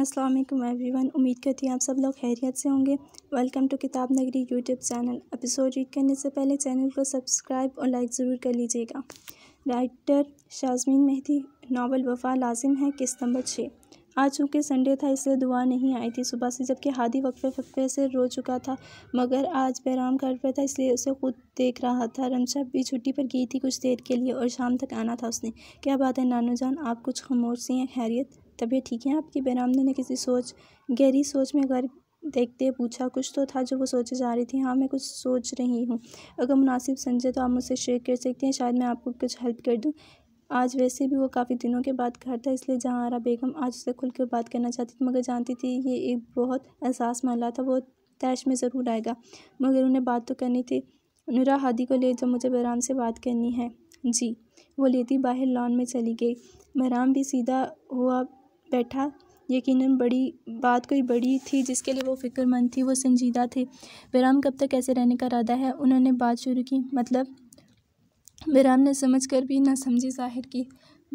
अस्सलाम वालेकुम एवरीवन उम्मीद करती हूँ आप सब लोग खैरियत से होंगे वेलकम टू किताब नगरी यूट्यूब चैनल एपिसोड रीड करने से पहले चैनल को सब्सक्राइब और लाइक ज़रूर कर लीजिएगा राइटर शाजमीन मेहदी नावल वफा लाजिम है किस्त नंबर छः आज चूँकि संडे था इसलिए दुआ नहीं आई थी सुबह से जबकि हादी वक्फे फकफे से रो चुका था मगर आज बैराम कर पर था इसलिए उसे खुद देख रहा था रमशा भी छुट्टी पर गई थी कुछ देर के लिए और शाम तक आना था उसने क्या बात है नानू जान आप कुछ खामोश हैं खैरियत तबीयत ठीक है आपकी बेराम ने किसी सोच गहरी सोच में घर देखते पूछा कुछ तो था जो वो सोचे जा रही थी हाँ मैं कुछ सोच रही हूँ अगर मुनासिब समझे तो आप मुझसे शेयर कर सकते हैं शायद मैं आपको कुछ हेल्प कर दूँ आज वैसे भी वो काफ़ी दिनों के बाद घर था इसलिए जहाँ बेगम आज उससे खुल कर बात करना चाहती थी मगर जानती थी ये एक बहुत एहसास महिला था वो तैश में ज़रूर आएगा मगर उन्हें बात तो करनी थी नूरा हादी को ले जब मुझे बहराम से बात करनी है जी वो लेती बाहर लॉन में चली गई बहराम भी सीधा हुआ बैठा यकीनन बड़ी बात कोई बड़ी थी जिसके लिए वो फ़िक्रमंद थी वो संजीदा थे विराम कब तक ऐसे रहने का इरादा है उन्होंने बात शुरू की मतलब विराम ने समझ कर भी ना समझी जाहिर की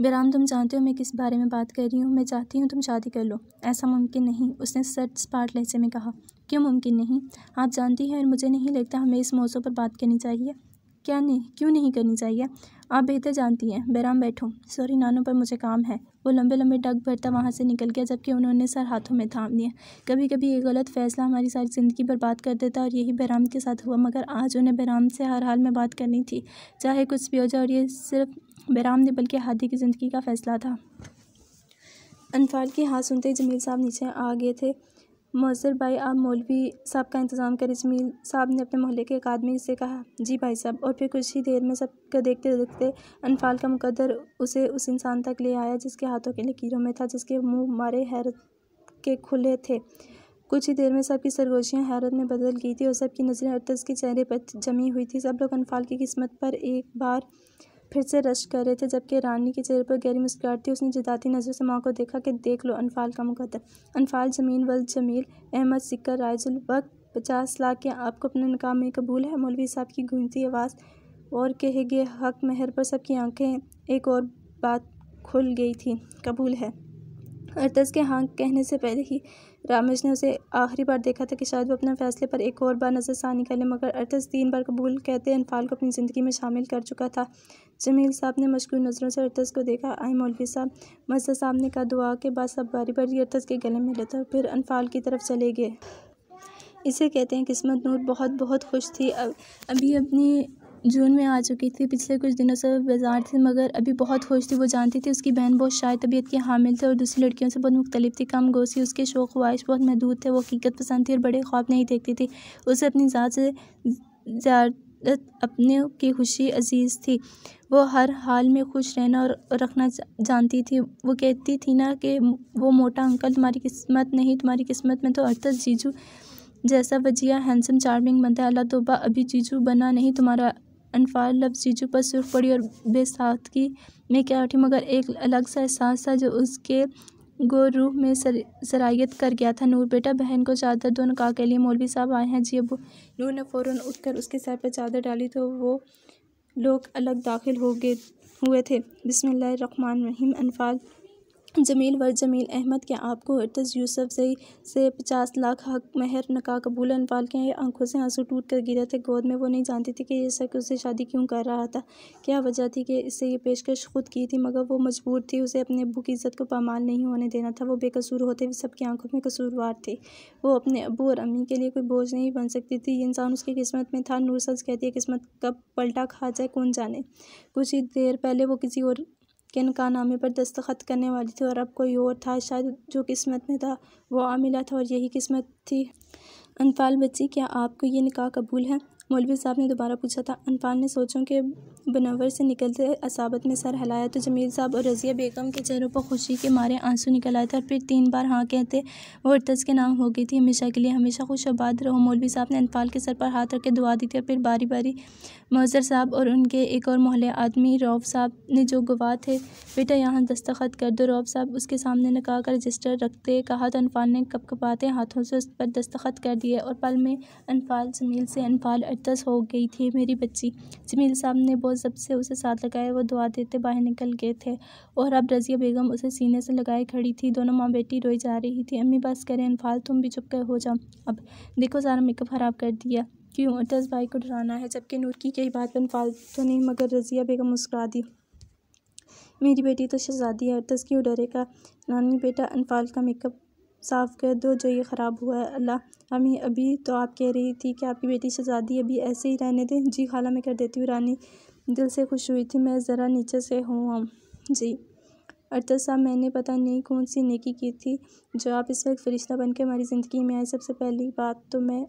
विराम तुम जानते हो मैं किस बारे में बात कर रही हूँ मैं चाहती हूँ तुम शादी कर लो ऐसा मुमकिन नहीं उसने सच स्पाट लहजे में कहा क्यों मुमकिन नहीं आप जानती हैं और मुझे नहीं लगता हमें इस मौजों पर बात करनी चाहिए क्या नहीं क्यों नहीं करनी चाहिए आप बेहतर जानती हैं बैराम बैठो सॉरी नानों पर मुझे काम है वो लंबे लंबे डग भरता वहाँ से निकल गया जबकि उन्होंने सर हाथों में थाम लिया कभी कभी ये गलत फैसला हमारी सारी ज़िंदगी बर्बाद कर देता और यही बैराम के साथ हुआ मगर आज उन्हें बैराम से हर हाल में बात करनी थी चाहे कुछ भी हो जाए और ये सिर्फ बैराम नहीं बल्कि हादी की ज़िंदगी का फैसला था अनफाल की हाथ सुनते ही जमील साहब नीचे आ गए थे मौसर भाई आप मौलवी साहब का इंतज़ाम करें जमील साहब ने अपने मोहल्ले के एक आदमी से कहा जी भाई साहब और फिर कुछ ही देर में सबका देखते देखते अनफाल का मुकदर उसे उस इंसान तक ले आया जिसके हाथों के लकीरों में था जिसके मुंह मारे हैरत के खुले थे कुछ ही देर में सबकी सरगोशियाँ हैरत में बदल गई थी और सबकी नज़रें अर्तज के चेहरे पर जमी हुई थी सब लोग अनफाल की किस्मत पर एक बार फिर से रश कर रहे थे जबकि रानी के चेहरे पर गहरी मुस्कुराहट थी उसने जदाती नज़र से माँ को देखा कि देख लो अनफाल का मुकदर अनफाल जमीन वल जमील अहमद सिक्कर रायजुल वक्त पचास लाख के आपको अपने नकाम में कबूल है मौलवी साहब की गूंजती आवाज़ और कहे गए हक महर पर सबकी आँखें एक और बात खुल गई थी कबूल है अरतज़ के हाँ कहने से पहले ही रामेश ने उसे आखिरी बार देखा था कि शायद वो अपने फैसले पर एक और बार नज़र कर निकाले मगर अरतज़ तीन बार कबूल कहते अनफाल को अपनी ज़िंदगी में शामिल कर चुका था जमील साहब ने मशगूल नज़रों से अरतज़ को देखा आई मौलवी साहब मजदा साहब ने कहा दुआ के बाद सब बारी बारी अरतज़ के गले में लेता फिर अनफाल की तरफ चले गए इसे कहते हैं किस्मत नूर बहुत बहुत खुश थी अब अभी अपनी जून में आ चुकी थी पिछले कुछ दिनों से बाजार थी मगर अभी बहुत खुश थी वो जानती थी उसकी बहन बहुत शायद तबीयत की हामिल थी और दूसरी लड़कियों से बहुत मुख्तलिफ थी कम गोसी उसके शौक ख्वाहिश बहुत महदूद थे वो हकीकत पसंद थी और बड़े ख्वाब नहीं देखती थी उसे अपनी ज़ात से ज़्यादत अपने की खुशी अजीज़ थी वो हर हाल में खुश रहना और रखना जानती थी वो कहती थी ना कि वो मोटा अंकल तुम्हारी किस्मत नहीं तुम्हारी किस्मत में तो अर्थस जीजू जैसा वजिया हैंडसम चार्मिंग बनता है अल्लाह तोबा अभी जीजू बना नहीं तुम्हारा अनफार लफ्ज़ चीज़ों पर सुरख पड़ी और बेसाखी में क्या उठी मगर एक अलग सा एहसास था जो उसके गो रूह में सर कर गया था नूर बेटा बहन को चादर दोनों कहा के लिए मौलवी साहब आए हैं जी अब नूर ने फ़ौरन उठकर उसके सर पर चादर डाली तो वो लोग अलग दाखिल हो गए हुए थे रहीम अनफाल जमील वर जमील अहमद के आपको अर्तज़ यूसफ जई से पचास लाख हक महर नका कबूल अनफाल के आंखों से आंसू टूट कर गिरे थे गोद में वो नहीं जानती थी कि ये सक उसे शादी क्यों कर रहा था क्या वजह थी कि इससे ये पेशकश खुद की थी मगर वो मजबूर थी उसे अपने अबू की इज़्ज़त को पामाल नहीं होने देना था वो बेकसूर होते हुए सबकी आंखों में कसूरवार थे वो अपने अबू और अम्मी के लिए कोई बोझ नहीं बन सकती थी इंसान उसकी किस्मत में था नूर कहती है किस्मत कब पलटा खा जाए कौन जाने कुछ ही देर पहले वो किसी और किन का नामे पर दस्तखत करने वाली थी और अब कोई और था शायद जो किस्मत में था वो आमिला था और यही किस्मत थी अनफाल बच्ची क्या आपको ये निकाह कबूल है मौलवी साहब ने दोबारा पूछा था अनफाल ने सोचों के बनावर से निकलते असाबत में सर हिलाया तो जमील साहब और रज़िया बेगम के चेहरों पर खुशी के मारे आंसू निकल आए थे और फिर तीन बार हाँ कहते वो अर्तज के नाम हो गई थी हमेशा के लिए हमेशा खुश आबाद रहो मौलवी साहब ने अनफाल के सर पर हाथ रख के दुआ दी थी और फिर बारी बारी मौजर साहब और उनके एक और मोहल्ले आदमी रौफ साहब ने जो गवाह थे बेटा यहाँ दस्तखत कर दो रौफ साहब उसके सामने निकाह का रजिस्टर रखते कहा तो अनफाल ने कपाते हाथों से उस पर दस्तखत कर दिया होती है और पल में अनफाल जमील से अनफाल अरदस हो गई थी मेरी बच्ची जमील साहब ने बहुत जब से उसे साथ लगाया वो दुआ देते बाहर निकल गए थे और अब रज़िया बेगम उसे सीने से लगाए खड़ी थी दोनों माँ बेटी रोई जा रही थी अम्मी बस करें अनफाल तुम भी चुप कर हो जाओ अब देखो सारा मेकअप ख़राब कर दिया क्यों अरदस भाई को डराना है जबकि नूर की कई बात पर अनफाल तो नहीं मगर रज़िया बेगम मुस्करा दी मेरी बेटी तो शहजादी है अरदस क्यों डरेगा नानी बेटा अनफाल का मेकअप साफ़ कर दो जो ये ख़राब हुआ है अल्लाह अम्मी अभी तो आप कह रही थी कि आपकी बेटी शहज़ादी अभी ऐसे ही रहने दें जी खाला मैं कर देती हूँ रानी दिल से खुश हुई थी मैं ज़रा नीचे से हूँ हम जी अर्तज साहब मैंने पता नहीं कौन सी नेकी की थी जो आप इस वक्त फरिश्ता बन के हमारी ज़िंदगी में आए सबसे पहली बात तो मैं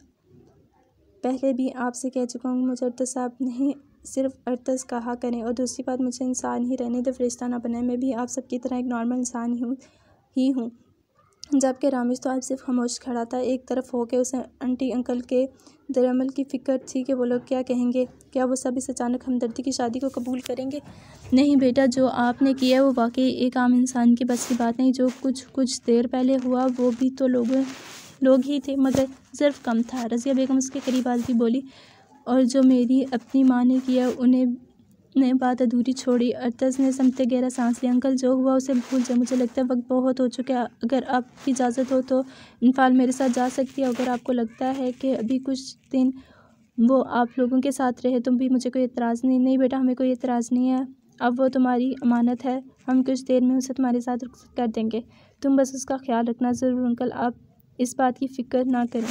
पहले भी आपसे कह चुका हूँ मुझे अर्तज साहब नहीं सिर्फ अर्तज कहा करें और दूसरी बात मुझे इंसान ही रहने दो फरिश्ता ना बनाए मैं भी आप सबकी तरह एक नॉर्मल इंसान ही हूँ ही हूँ जबकि रामेश तो आज सिर्फ खामोश खड़ा था एक तरफ होके उसे आंटी अंकल के दरअमल की फ़िक्र थी कि वो लोग क्या कहेंगे क्या वो सब इस अचानक हमदर्दी की शादी को कबूल करेंगे नहीं बेटा जो आपने किया वो वाकई एक आम इंसान की बस की बात नहीं जो कुछ कुछ देर पहले हुआ वो भी तो लोगों लोग ही थे मगर ज़र्फ कम था रज़िया बेगम उसके करीब भी बोली और जो मेरी अपनी माँ ने किया उन्हें ने बात अधूरी छोड़ी अर्तज़ ने समते गहरा सांस लिया अंकल जो हुआ उसे भूल जाए मुझे लगता है वक्त बहुत हो चुका है अगर आपकी इजाज़त हो तो इनफाल मेरे साथ जा सकती है अगर आपको लगता है कि अभी कुछ दिन वो आप लोगों के साथ रहे तुम भी मुझे कोई एतराज़ नहीं नहीं बेटा हमें कोई एतराज़ नहीं है अब वो तुम्हारी अमानत है हम कुछ देर में उसे तुम्हारे साथ रुखसत कर देंगे तुम बस उसका ख्याल रखना ज़रूर अंकल आप इस बात की फ़िक्र ना करें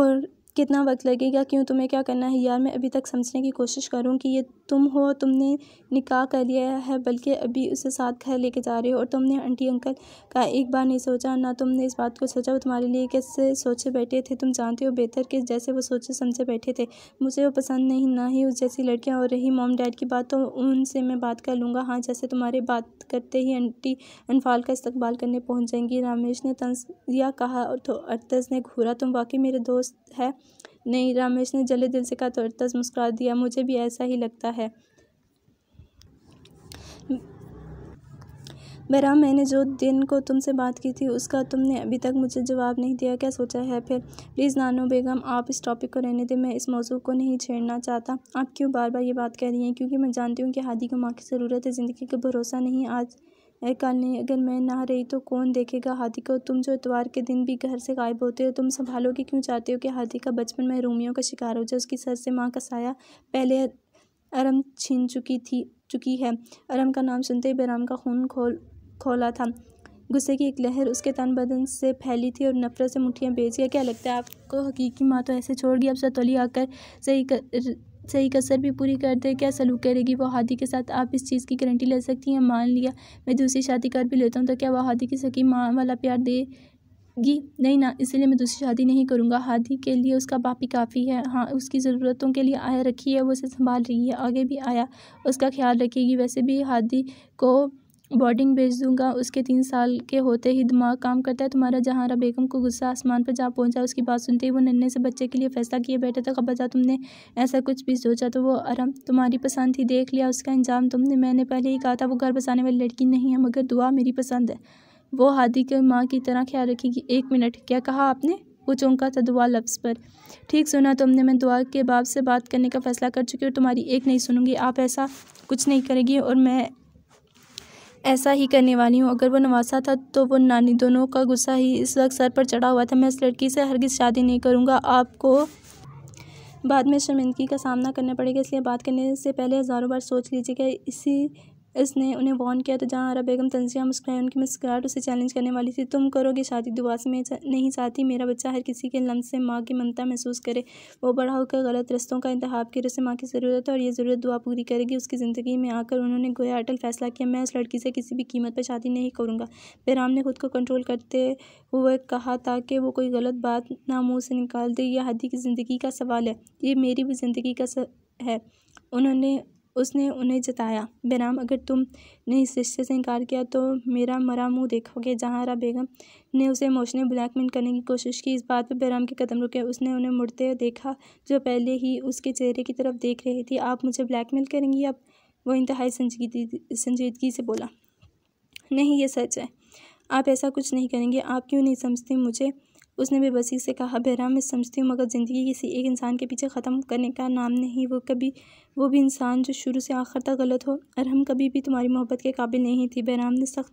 और कितना वक्त लगेगा क्यों तुम्हें क्या करना है यार मैं अभी तक समझने की कोशिश करूँ कि ये तुम हो तुमने निकाह कर लिया है बल्कि अभी उसे साथ घर लेके जा रहे हो और तुमने आंटी अंकल का एक बार नहीं सोचा ना तुमने इस बात को सोचा वो तुम्हारे लिए कैसे सोचे बैठे थे तुम जानते हो बेहतर कि जैसे वो सोचे समझे बैठे थे मुझे वो पसंद नहीं ना ही उस जैसी लड़कियाँ और रही मॉम डैड की बात तो उनसे मैं बात कर लूँगा हाँ जैसे तुम्हारी बात करते ही आंटी अनफाल का इस्तकबाल करने पहुँच जाएंगी रामेश ने तंजिया कहा तो अरतज़ ने घूरा तुम वाकई मेरे दोस्त है नहीं रमेश ने जले दिल से अर्तज तो मुस्कुरा दिया मुझे भी ऐसा ही लगता है बहरा मैंने जो दिन को तुमसे बात की थी उसका तुमने अभी तक मुझे जवाब नहीं दिया क्या सोचा है फिर प्लीज़ नानो बेगम आप इस टॉपिक को रहने दें मैं इस मौजू को नहीं छेड़ना चाहता आप क्यों बार बार ये बात कह रही हैं क्योंकि मैं जानती हूँ कि हादी को माँ की ज़रूरत है ज़िंदगी का भरोसा नहीं आज नहीं अगर मैं ना रही तो कौन देखेगा हाथी को तुम जो इतवार के दिन भी घर से गायब होते हो तुम संभालोगे क्यों चाहते हो कि हाथी का बचपन महरूमियों का शिकार हो जाए उसकी सर से माँ का साया पहले अरम छीन चुकी थी चुकी है अरम का नाम सुनते ही बेराम का खून खोल खोला था गुस्से की एक लहर उसके तन बदन से फैली थी और नफरत से मुठियाँ बेच गया क्या लगता है आपको हकीकी माँ तो ऐसे छोड़ गई अब सतोली आकर सही कर सही कसर भी पूरी करते क्या सलूक करेगी वो हादी के साथ आप इस चीज़ की गारंटी ले सकती हैं मान लिया मैं दूसरी शादी कर भी लेता हूँ तो क्या वह हादी की सकी माँ वाला प्यार देगी नहीं ना इसलिए मैं दूसरी शादी नहीं करूँगा हादी के लिए उसका बाप ही काफ़ी है हाँ उसकी ज़रूरतों के लिए आया रखी है वो उसे संभाल रही है आगे भी आया उसका ख्याल रखेगी वैसे भी हादी को बोर्डिंग भेज दूंगा उसके तीन साल के होते ही दिमाग काम करता है तुम्हारा जहारा बेगम को गुस्सा आसमान पर जा पहुँचा उसकी बात सुनते ही वो नन्हे से बच्चे के लिए फैसला किए बैठे था खबरदार तुमने ऐसा कुछ भी सोचा तो वो आराम तुम्हारी पसंद थी देख लिया उसका इंजाम तुमने मैंने पहले ही कहा था वो घर बसाने वाली लड़की नहीं है मगर दुआ मेरी पसंद है वो हादी के माँ की तरह ख्याल रखेगी एक मिनट क्या कहा आपने वो चौंका था दुआ लफ्ज़ पर ठीक सुना तुमने मैं दुआ के बाप से बात करने का फ़ैसला कर चुकी और तुम्हारी एक नहीं सुनूंगी आप ऐसा कुछ नहीं करेगी और मैं ऐसा ही करने वाली हूँ अगर वो नवासा था तो वो नानी दोनों का गुस्सा ही इस वक्त सर पर चढ़ा हुआ था मैं इस लड़की से हरगिज़ शादी नहीं करूँगा आपको बाद में शर्मिंदगी का सामना करना पड़ेगा इसलिए बात करने से पहले हज़ारों बार सोच लीजिएगा इसी इसने उन्हें वार्न किया तो जहाँ आरा बेगम तंजिया मुस्कुराई उनकी मुस्कुराहट उसे चैलेंज करने वाली थी तुम करोगे शादी दुआ से मैं नहीं चाहती मेरा बच्चा हर किसी के लम्ब से माँ की ममता महसूस करे वो बड़ा होकर गलत रस्तों का इंतहाब करे उसे माँ की ज़रूरत है और ये ज़रूरत दुआ पूरी करेगी उसकी ज़िंदगी में आकर उन्होंने गोया अटल फैसला किया मैं उस लड़की से किसी भी कीमत पर शादी नहीं करूँगा बेराम ने खुद को कंट्रोल करते हुए कहा ताकि वो कोई गलत बात ना मुँह से निकाल दे यह हदी की ज़िंदगी का सवाल है ये मेरी भी ज़िंदगी का है उन्होंने उसने उन्हें जताया बेराम अगर तुम ने इस रिश्ते से इनकार किया तो मेरा मरा मुंह देखोगे जहारा बेगम ने उसे इमोशनल ब्लैकमेल करने की कोशिश की इस बात पर बैराम के कदम रुके उसने उन्हें मुड़ते देखा जो पहले ही उसके चेहरे की तरफ देख रही थी आप मुझे ब्लैकमेल करेंगी अब वो इंतहाई संजीदगी संजीदगी से बोला नहीं ये सच है आप ऐसा कुछ नहीं करेंगे आप क्यों नहीं समझते मुझे उसने बेबसी से कहा बहरा मैं समझती हूँ मगर ज़िंदगी किसी एक इंसान के पीछे ख़त्म करने का नाम नहीं वो कभी वो भी इंसान जो शुरू से आखिर तक गलत हो और हम कभी भी तुम्हारी मोहब्बत के काबिल नहीं थी बहराम ने सख्त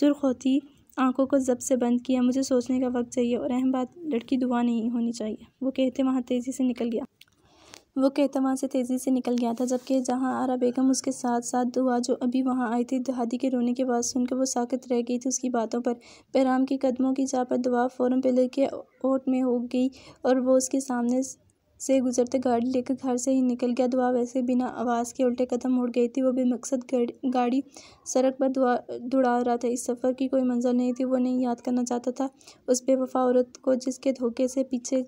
सुर्ख होती आंखों को जब से बंद किया मुझे सोचने का वक्त चाहिए और अहम बात लड़की दुआ नहीं होनी चाहिए वो कहते वहाँ तेज़ी से निकल गया वो वहाँ से तेज़ी से निकल गया था जबकि जहाँ आरा बेगम उसके साथ साथ दुआ जो अभी वहाँ आई थी दहादी के रोने के बाद सुनकर वो साकत रह गई थी उसकी बातों पर पैराम के कदमों की जा पर दुआ फ़ौरन पहले के ओट में हो गई और वो उसके सामने से गुजरते गाड़ी लेकर घर से ही निकल गया दुआ वैसे बिना आवाज़ के उल्टे कदम उड़ गई थी वो मकसद गाड़ी सड़क पर दुआ दौड़ा रहा था इस सफ़र की कोई मंजर नहीं थी वो नहीं याद करना चाहता था उस बेवफा औरत को जिसके धोखे से पीछे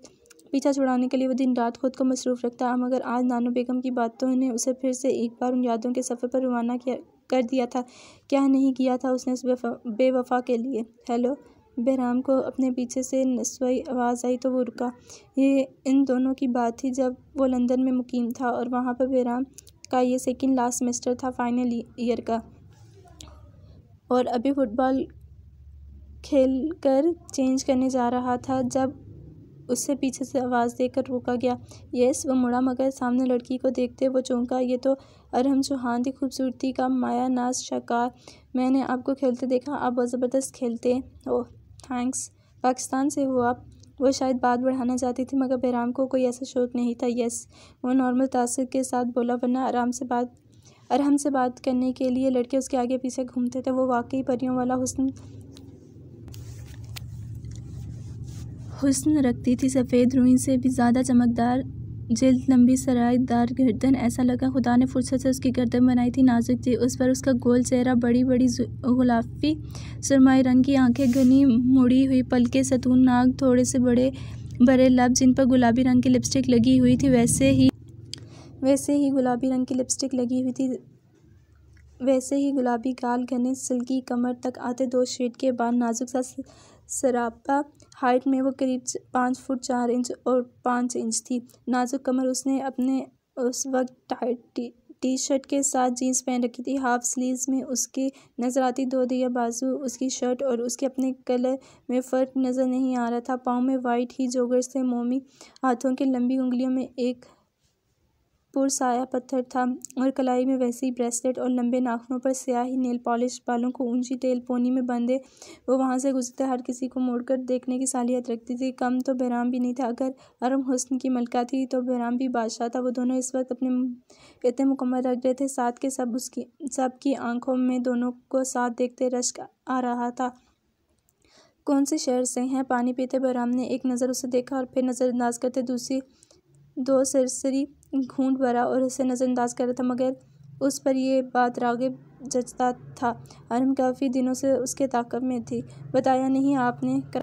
पीछा छुड़ाने के लिए वो दिन रात खुद को मसरूफ़ रखता मगर आज नानू बेगम की बातों ने उसे फिर से एक बार उन यादों के सफ़र पर रवाना किया कर दिया था क्या नहीं किया था उसने उस बेवफा के लिए हेलो बहराम को अपने पीछे से नस्वाई आवाज़ आई तो वो रुका ये इन दोनों की बात थी जब वो लंदन में मुकीम था और वहाँ पर बहराम का ये सेकेंड लास्ट सेमेस्टर था फाइनल ईयर का और अभी फुटबॉल खेल कर चेंज करने जा रहा था जब उससे पीछे से आवाज़ देकर रोका गया यस वह मुड़ा मगर सामने लड़की को देखते वो चौंका ये तो अरहम चौहान की खूबसूरती का माया नाज शकार मैंने आपको खेलते देखा आप बहुत ज़बरदस्त खेलते हो थैंक्स पाकिस्तान से हो आप वो शायद बात बढ़ाना चाहती थी मगर बहराम को कोई ऐसा शौक नहीं था यस वो नॉर्मल तासर के साथ बोला वरना आराम से बात अरहम हमसे बात करने के लिए लड़के उसके आगे पीछे घूमते थे वो वाकई परियों वाला हुसन हुस्न रखती थी सफ़ेद रुई से भी ज़्यादा चमकदार जल्द लंबी सरायदार गर्दन ऐसा लगा खुदा ने फुर्सत से उसकी गर्दन बनाई थी नाजुक थी उस पर उसका गोल चेहरा बड़ी बड़ी गुलाफी सुरमाई रंग की आंखें घनी मुड़ी हुई पलके सतून नाक थोड़े से बड़े बड़े लब जिन पर गुलाबी रंग की लिपस्टिक लगी हुई थी वैसे ही वैसे ही गुलाबी रंग की लिपस्टिक लगी हुई थी वैसे ही गुलाबी गाल घने सिल्की कमर तक आते दो शीट के बाद नाजुक सा सरापा हाइट में वो करीब पाँच फुट चार इंच और पाँच इंच थी नाजुक कमर उसने अपने उस वक्त टाइट टी टी शर्ट के साथ जीन्स पहन रखी थी हाफ स्लीव्स में उसकी नज़र आती दो दिया बाजू उसकी शर्ट और उसके अपने कलर में फ़र्क नज़र नहीं आ रहा था पाँव में वाइट ही जोगर्स थे मोमी हाथों की लंबी उंगलियों में एक पुरसाया पत्थर था और कलाई में वैसी ब्रेसलेट और लंबे नाखनों पर स्याही नेल पॉलिश बालों को ऊंची तेल पोनी में बंधे वो वहाँ से गुजरते हर किसी को मोड़कर देखने की सालियत रखती थी कम तो बहराम भी नहीं था अगर अरम हुस्न की मलका थी तो बहराम भी बादशाह था वो दोनों इस वक्त अपने इतने मुकम्मल रख रहे थे साथ के सब उसकी सब की आंखों में दोनों को साथ देखते रश्क आ रहा था कौन से शहर से हैं पानी पीते बहराम ने एक नज़र उसे देखा और फिर नज़रअंदाज करते दूसरी दो सरसरी घूंट भरा और उसे नज़रअंदाज कर रहा था मगर उस पर यह बात रागिब जचता था अरम काफ़ी दिनों से उसके ताकब में थी बताया नहीं आपने कर...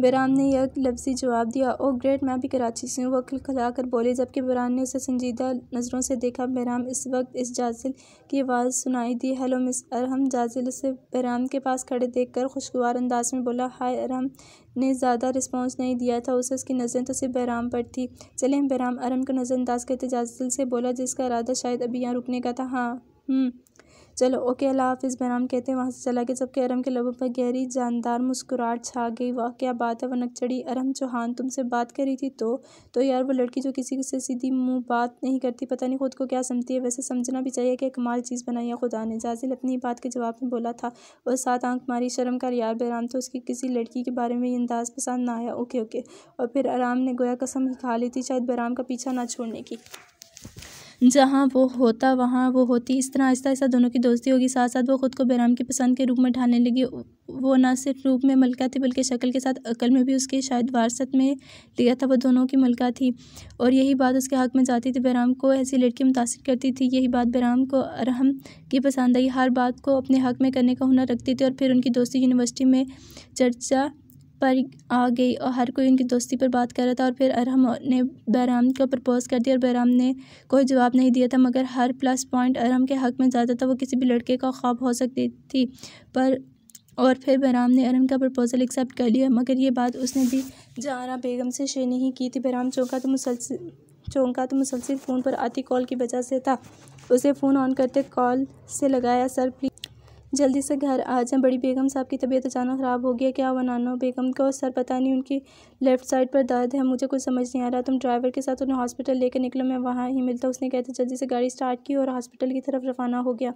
बैराम ने लफ्जी जवाब दिया और ग्रेट मैं भी कराची से हूँ वह कर बोले जबकि बैराम ने उसे संजीदा नज़रों से देखा बैराम इस वक्त इस जाजिल की आवाज़ सुनाई दी हेलो मिस अरहम जाजिल उसे बैराम के पास खड़े देखकर खुशगवार अंदाज में बोला हाय अरहम ने ज़्यादा रिस्पॉन्स नहीं दिया था उसे उसकी नज़रें तो सिर्फ बहराम पर थी चले बहराम अरहम को नज़रअंदाज करते जाजिल से बोला जिसका इरादा शायद अभी यहाँ रुकने का था हाँ हम्म चलो ओके अल्लाह हाफिज़ बहराम कहते हैं वहाँ से चला गया जबकि अरम के लबों पर गहरी जानदार मुस्कुराहट छा गई वाह क्या बात है वह चढ़ी अरम चौहान तुमसे बात कर रही थी तो तो यार वो लड़की जो किसी से सीधी मुँह बात नहीं करती पता नहीं खुद को क्या समझती है वैसे समझना भी चाहिए कि कमाल चीज़ बनाई है खुदा ने जाजिल अपनी बात के जवाब में बोला था और साथ आंख मारी शर्म का यार बहराम तो उसकी किसी लड़की के बारे में ये अंदाज़ पसंद ना आया ओके ओके और फिर आराम ने गोया कसम खा ली थी शायद बहराम का पीछा ना छोड़ने की जहाँ वो होता वहाँ वो होती इस तरह आहिस्ता आहिस्ता दोनों की दोस्ती होगी साथ साथ वो खुद को बैराम की पसंद के रूप में ढालने लगी वो ना सिर्फ रूप में मलका थी बल्कि शक्ल के साथ अकल में भी उसके शायद वारसत में लिया था वो दोनों की मलका थी और यही बात उसके हक़ में जाती थी बैराम को ऐसी लड़की मुतासर करती थी यही बात बैराम को अरहम की पसंद आई हर बात को अपने हक़ में करने का हुनर रखती थी और फिर उनकी दोस्ती यूनिवर्सिटी में चर्चा पर आ गई और हर कोई उनकी दोस्ती पर बात कर रहा था और फिर अरहम ने बहराम को प्रपोज़ कर दिया और बहराम ने कोई जवाब नहीं दिया था मगर हर प्लस पॉइंट अरहम के हक़ में ज़्यादा था वो किसी भी लड़के का ख्वाब हो सकती थी पर और फिर बहराम ने अरहम का प्रपोज़ल एक्सेप्ट कर लिया मगर ये बात उसने भी जाना बेगम से शेयर नहीं की थी बहराम चौंका तो मुसलसिल चौंका तो मुसलसिल फ़ोन पर आती कॉल की वजह से था उसे फ़ोन ऑन करते कॉल से लगाया सर प्लीज़ जल्दी से घर आ जाएं बड़ी बेगम साहब की तबीयत अचानक ख़राब हो गया क्या हुआ नानो बेगम को सर पता नहीं उनकी लेफ़्ट साइड पर दर्द है मुझे कुछ समझ नहीं आ रहा तुम ड्राइवर के साथ उन्हें हॉस्पिटल लेकर निकलो मैं वहाँ ही मिलता उसने कहते जल्दी से गाड़ी स्टार्ट की और हॉस्पिटल की तरफ रवाना हो गया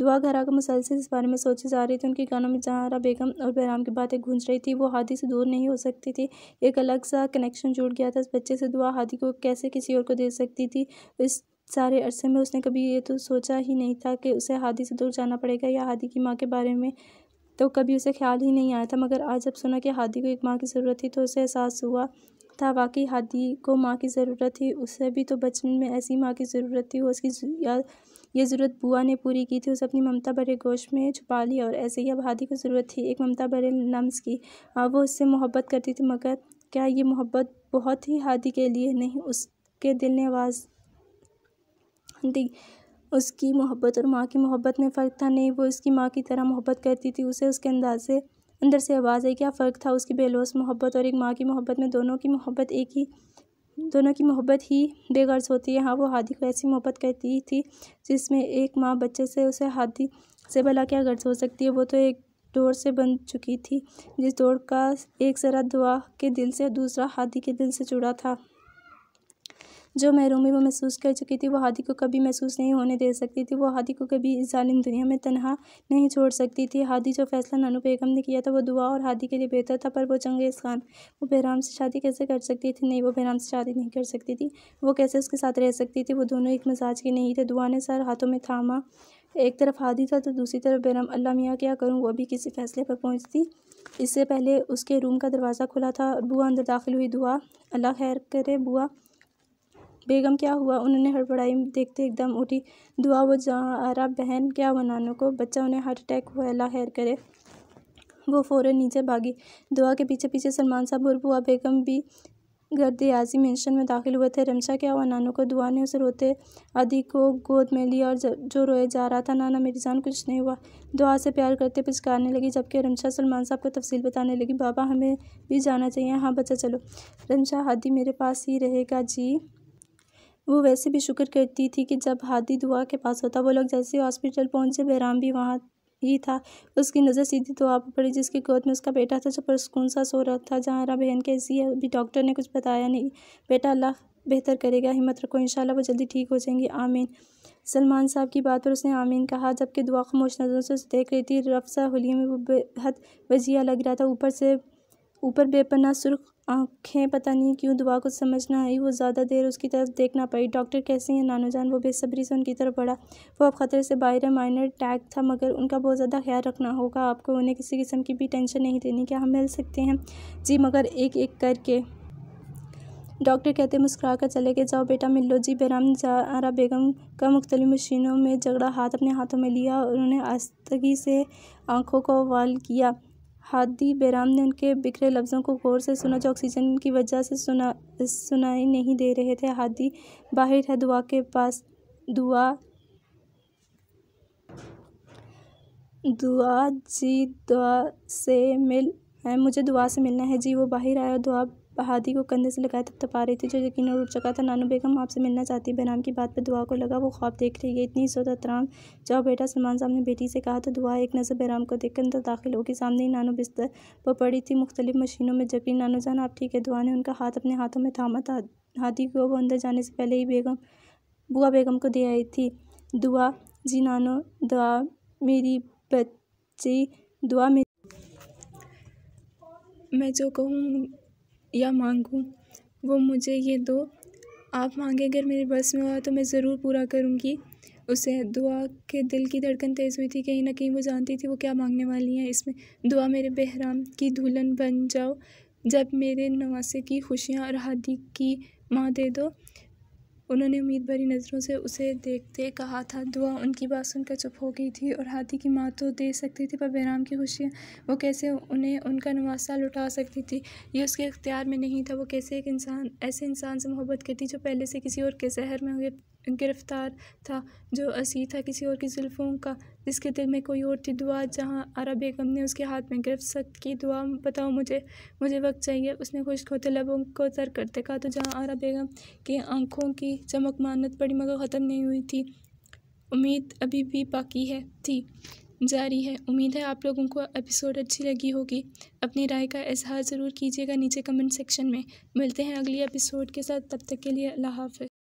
दुआ घर आकर मुसलसिल इस बारे में सोचे जा रही थी उनके गानों में जहाँ बेगम और बहराम की बातें गूंज रही थी वो हादी से दूर नहीं हो सकती थी एक अलग सा कनेक्शन जुड़ गया था इस बच्चे से दुआ हादी को कैसे किसी और को दे सकती थी इस सारे अरसे में उसने कभी ये तो सोचा ही नहीं था कि उसे हादी से दूर जाना पड़ेगा या हादी की माँ के बारे में तो कभी उसे ख्याल ही नहीं आया था मगर आज जब सुना कि हादी को एक माँ की ज़रूरत थी तो उसे एहसास हुआ था वाकई हादी को माँ की ज़रूरत थी उसे भी तो बचपन में ऐसी माँ की ज़रूरत थी उसकी या ये ज़रूरत बुआ ने पूरी की थी उसे अपनी ममता भरे गोश में छुपा लिया और ऐसे ही अब हादी को ज़रूरत थी एक ममता भरे नम्स की वो उससे मोहब्बत करती थी मगर क्या ये मोहब्बत बहुत ही हादी के लिए नहीं उसके दिल ने आवाज़ दी उसकी मोहब्बत और माँ की मोहब्बत में फ़र्क था नहीं वो उसकी माँ की तरह मोहब्बत करती थी उसे उसके अंदाज से अंदर से आवाज़ आई क्या फ़र्क था उसकी बेलोस मोहब्बत और एक माँ की मोहब्बत में दोनों की मोहब्बत एक ही दोनों की मोहब्बत ही बेगर्ज होती है हाँ वो हादी को ऐसी मोहब्बत करती थी जिसमें एक माँ बच्चे से उसे हादी से भला क्या गर्ज हो सकती है वो तो एक दौड़ से बन चुकी थी जिस दौड़ का एक सरा दुआ के दिल से दूसरा हादी के दिल से जुड़ा था जो महरूमी वो महसूस कर चुकी थी वो हादी को कभी महसूस नहीं होने दे सकती थी वो हादी को कभी इस जालिम दुनिया में तनहा नहीं छोड़ सकती थी हादी जो फैसला नानू बेगम ने किया था वो दुआ और हादी के लिए बेहतर था पर वो चंगेज़ खान वो बहराम से शादी कैसे कर सकती थी नहीं वो बहराम से शादी नहीं कर सकती थी वो कैसे उसके साथ रह सकती थी वो दोनों एक मिजाज के नहीं थे दुआ ने सर हाथों में थामा एक तरफ हादी था तो दूसरी तरफ बहराम अल्लाह मियाँ क्या करूँ वो भी किसी फैसले पर पहुँचती इससे पहले उसके रूम का दरवाज़ा खुला था बुआ अंदर दाखिल हुई दुआ अल्लाह खैर करे बुआ बेगम क्या हुआ उन्होंने हड़बड़ाई देखते एकदम उठी दुआ वो रहा बहन क्या बनानो को बच्चा उन्हें हार्ट अटैक हुआ अल्लाह खैर करे वो फ़ौरन नीचे भागी दुआ के पीछे पीछे सलमान साहब और बुआ बेगम भी गर्दयाजी मेंशन में दाखिल हुए थे रमशा क्या हुआ नानू को दुआ ने उसे रोते आदि को गोद में लिया और जो रोए जा रहा था नाना मेरी जान कुछ नहीं हुआ दुआ से प्यार करते पिचकारने लगी जबकि रमशा सलमान साहब को तफसील बताने लगी बाबा हमें भी जाना चाहिए हाँ बच्चा चलो रमशा हादी मेरे पास ही रहेगा जी वो वैसे भी शुक्र करती थी कि जब हादी दुआ के पास होता वो लोग जैसे हॉस्पिटल पहुंचे बहराम भी वहाँ ही था उसकी नज़र सीधी दुआ तो पर पड़ी जिसकी गोद में उसका बेटा था जो परसकून सा सो रहा था जहाँ रहा बहन कैसी है अभी डॉक्टर ने कुछ बताया नहीं बेटा अल्लाह बेहतर करेगा हिम्मत रखो इन वो जल्दी ठीक हो जाएंगी आमीन सलमान साहब की बात पर उसने आमीन कहा जबकि दुआ खामोश नज़रों से उसे देख रही थी रफ्सा होली में वो बेहद वजिया लग रहा था ऊपर से ऊपर बेपना सुर्ख आँखें पता नहीं क्यों दुआ को समझना आई वो ज़्यादा देर उसकी तरफ देखना पड़ी डॉक्टर कैसे हैं नानो जान वो बेसब्री से उनकी तरफ बढ़ा वो अब खतरे से बाहर है माइनर टैग था मगर उनका बहुत ज़्यादा ख्याल रखना होगा आपको उन्हें किसी किस्म की भी टेंशन नहीं देनी क्या हम मिल सकते हैं जी मगर एक एक करके डॉक्टर कहते मुस्कुरा कर चले गए जाओ बेटा मिल लो जी बेराम जारा बेगम का मुख्तलि मशीनों में झगड़ा हाथ अपने हाथों में लिया और उन्हें आस्तगी से आंखों को वाल किया हादी बैराम ने उनके बिखरे लफ्ज़ों को गौर से सुना जो ऑक्सीजन की वजह से सुना सुनाई नहीं दे रहे थे हादी बाहर है दुआ के पास दुआ दुआ जी दुआ से मिल है मुझे दुआ से मिलना है जी वो बाहर आया दुआ बहादी को कंधे से लगाए तब तपा रही थी जो यकीन उठ चुका था नानू बेगम आपसे मिलना चाहती बैराम की बात पर दुआ को लगा वो ख्वाब देख रही है इतनी सो तराम जाओ बेटा सलमान साहब ने बेटी से कहा तो दुआ एक नज़र बैराम को देखकर अंदर दाखिल होगी सामने ही नानू बिस्तर पर पड़ी थी मुख्तलिफ मशीनों में जबकि नानू जान आप ठीक है दुआ ने उनका हाथ अपने हाथों में थामा था हादी को वो अंदर जाने से पहले ही बेगम बुआ बेगम को दे आई थी दुआ जी नानो दुआ मेरी बच्ची दुआ मेरी मैं जो कहूँ या मांगूँ वो मुझे ये दो आप मांगे अगर मेरे बस में हुआ तो मैं ज़रूर पूरा करूँगी उसे दुआ के दिल की धड़कन तेज़ हुई थी कहीं ना कहीं वो जानती थी वो क्या मांगने वाली हैं इसमें दुआ मेरे बहराम की दुल्हन बन जाओ जब मेरे नवासे की खुशियाँ और हादी की माँ दे दो उन्होंने उम्मीद भरी नज़रों से उसे देखते कहा था दुआ उनकी बात सुनकर चुप हो गई थी और हाथी की माँ तो दे सकती थी पर बहराम की खुशियाँ वो कैसे उन्हें उनका नवासा लुटा सकती थी ये उसके अख्तियार में नहीं था वो कैसे एक इंसान ऐसे इंसान से मोहब्बत करती जो पहले से किसी और के जहर में हुए गिरफ़्तार था जो असी था किसी और की जुल्फ़ों का जिसके दिल में कोई और थी दुआ जहाँ आरा बेगम ने उसके हाथ में गिरफ्त की दुआ बताओ मुझे मुझे वक्त चाहिए उसने खुश्क होते लबों को सर करते कहा तो जहाँ आरा बेगम की आंखों की चमक मानत पड़ी मगर ख़त्म नहीं हुई थी उम्मीद अभी भी बाकी है थी जारी है उम्मीद है आप लोगों को एपिसोड अच्छी लगी होगी अपनी राय का इजहार ज़रूर कीजिएगा नीचे कमेंट सेक्शन में मिलते हैं अगली एपिसोड के साथ तब तक के लिए अल्लाह हाफ